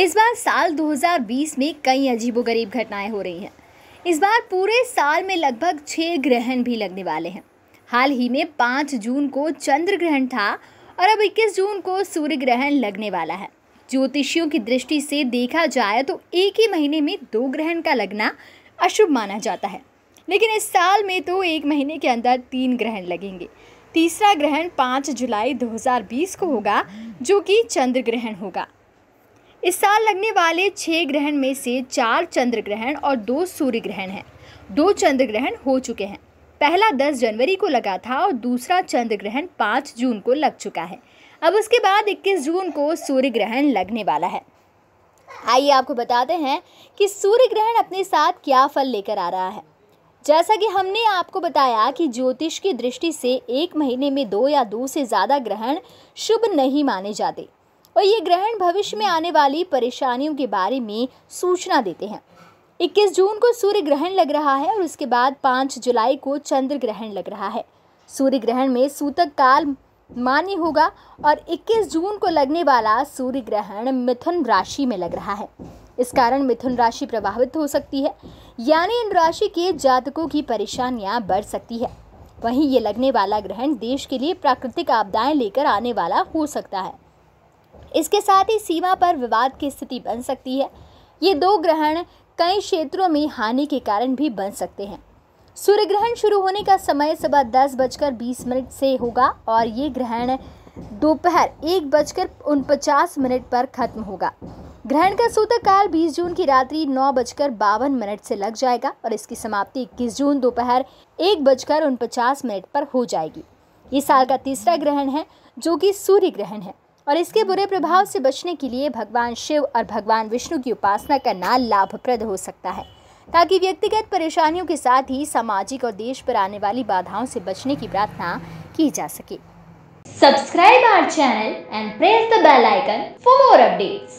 इस बार साल 2020 में कई अजीबोगरीब घटनाएं हो रही हैं इस बार पूरे साल में लगभग छः ग्रहण भी लगने वाले हैं हाल ही में पाँच जून को चंद्र ग्रहण था और अब इक्कीस जून को सूर्य ग्रहण लगने वाला है ज्योतिषियों की दृष्टि से देखा जाए तो एक ही महीने में दो ग्रहण का लगना अशुभ माना जाता है लेकिन इस साल में तो एक महीने के अंदर तीन ग्रहण लगेंगे तीसरा ग्रहण पाँच जुलाई 2020 को होगा जो कि चंद्र ग्रहण होगा इस साल लगने वाले छह ग्रहण में से चार चंद्र ग्रहण और दो सूर्य ग्रहण हैं दो चंद्र ग्रहण हो चुके हैं पहला 10 जनवरी को लगा था और दूसरा चंद्र ग्रहण 5 जून को लग चुका है अब उसके बाद 21 जून को सूर्य ग्रहण लगने वाला है आइए आपको बताते हैं कि सूर्य ग्रहण अपने साथ क्या फल लेकर आ रहा है जैसा कि हमने आपको बताया कि ज्योतिष की दृष्टि से एक महीने में दो या दो से ज़्यादा ग्रहण शुभ नहीं माने जाते और ये ग्रहण भविष्य में आने वाली परेशानियों के बारे में सूचना देते हैं 21 जून को सूर्य ग्रहण लग रहा है और उसके बाद 5 जुलाई को चंद्र ग्रहण लग रहा है सूर्य ग्रहण में सूतक काल मान्य होगा और 21 जून को लगने वाला सूर्य ग्रहण मिथुन राशि में लग रहा है इस कारण मिथुन राशि प्रभावित हो सकती है यानी इन राशि के जातकों की परेशानियां बढ़ सकती है वहीं ये लगने वाला ग्रहण देश के लिए प्राकृतिक आपदाएं लेकर आने वाला हो सकता है इसके साथ ही सीमा पर विवाद की स्थिति बन सकती है ये दो ग्रहण कई क्षेत्रों में हानि के कारण भी बन सकते हैं सूर्य ग्रहण शुरू होने का समय सुबह दस बजकर बीस मिनट से होगा और ये ग्रहण दोपहर एक बजकर उनपचास मिनट पर खत्म होगा ग्रहण का सूतक काल 20 जून की रात्रि नौ बजकर बावन मिनट से लग जाएगा और इसकी समाप्ति 21 जून दोपहर एक बजकर उनपचास मिनट पर हो जाएगी ये साल का तीसरा ग्रहण है जो कि सूर्य ग्रहण है और इसके बुरे प्रभाव से बचने के लिए भगवान शिव और भगवान विष्णु की उपासना करना लाभप्रद हो सकता है ताकि व्यक्तिगत परेशानियों के साथ ही सामाजिक और देश पर आने वाली बाधाओं से बचने की प्रार्थना की जा सके subscribe our channel and press the bell icon for more updates